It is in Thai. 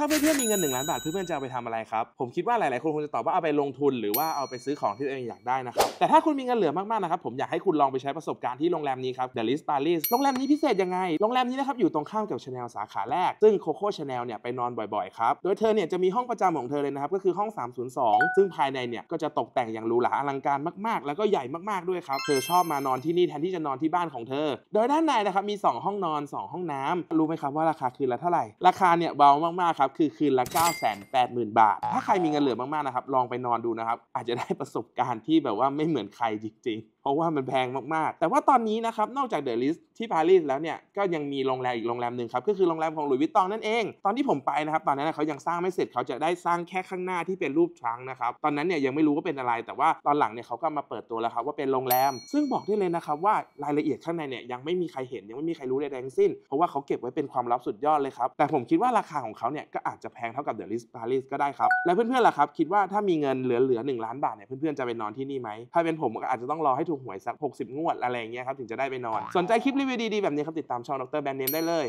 ถ้าเพื่อนๆมีเงิน 1 ล้านบาทเพื่อนๆจะเอาไปทำอะไรครับ ผมคิดว่าหลายๆคนคงจะตอบว่าเอาไปลงทุนหรือว่าเอาไปซื้อของที่ตัวเองอยากได้นะครับ แต่ถ้าคุณมีเงินเหลือมากๆนะครับผมอยากให้คุณลองไปใช้ประสบการณ์ที่โรงแรมนี้ครับ The l i ตา Paris โรงแรมนี้พิเศษยังไงโรงแรมนี้นะครับอยู่ตรงข้ามกับชาแนลสาขาแรก ซึ่งโคโค่ชาแนลเนี่ยไปนอนบ่อยๆครับโดยเธอเนี่ยจะมีห้องประจำของเธอเลยนะครับก็คือห้อง 302 ซึ่งภายในเนี่ยก็จะตกแต่งอย่างหรูหราอลังการมากๆ แล้วก็ใหญ่มากๆด้วยครับ เธอชอบมานอนที่นี่แทนที่จะนอนที่บ้านของเธอ โดยด้านในนะครับมี2ห้องนอน2 ห้องน้ำ รู้ไหมครับว่าราคาคืนละเท่าไหร่ราคาเนี่ยเบามากๆครับคับคือคืนละ 9 8 0 0 0 0 บาท ถ้าใครมีเงินเหลือมากๆ นะครับ ลองไปนอนดูนะครับ อาจจะได้ประสบการณ์ที่แบบว่าไม่เหมือนใครจริงๆเพราะว่ามันแพงมากๆ แต่ว่าตอนนี้นะครับ นอกจากเดอะลิสที่ปารีสแล้วเนี่ยก็ยังมีโรงแรมอีกโรงแรมหนึ่งครับ ก็คือโรงแรมของหลุยส์วิตตองนั่นเอง ตอนที่ผมไปนะครับ ตอนนั้นเขายังสร้างไม่เสร็จ เขาจะได้สร้างแค่ข้างหน้าที่เป็นรูปช้างนะครับ ตอนนั้นเนี่ยยังไม่รู้ว่าเป็นอะไร แต่ว่าตอนหลังเนี่ยเขาก็มาเปิดตัวแล้วครับว่าเป็นโรงแรม ซึ่งบอกได้เลยนะครับว่ารายละเอียดข้างในเนี่ยยังไม่มีใครเห็น ยังไม่มีใครรู้ใดๆทั้งสิ้น เพราะว่าเขาเก็บไว้เป็นความลับสุดยอดเลยครับ แต่ผมคิดว่าราคาของเขาเนี่ยก็อาจจะแพงเท่ากับเดอะลิสปารีสก็ได้ครับและเพื่อนๆล่ะครับคิดว่าถ้ามีเงินเหลือๆงล้านบาทเนี่ยเพื่อนๆจะไปนอนที่นี่ไหมถ้าเป็นผมก็อาจจะต้องรอให้ถหวยสัก 60 งวดอะไรเงี้ยครับ ถึงจะได้ไปนอน สนใจคลิปรีวิวดี ๆ แบบนี้ครับ ติดตามช่อง ดรแบรนด์เนมได้เลย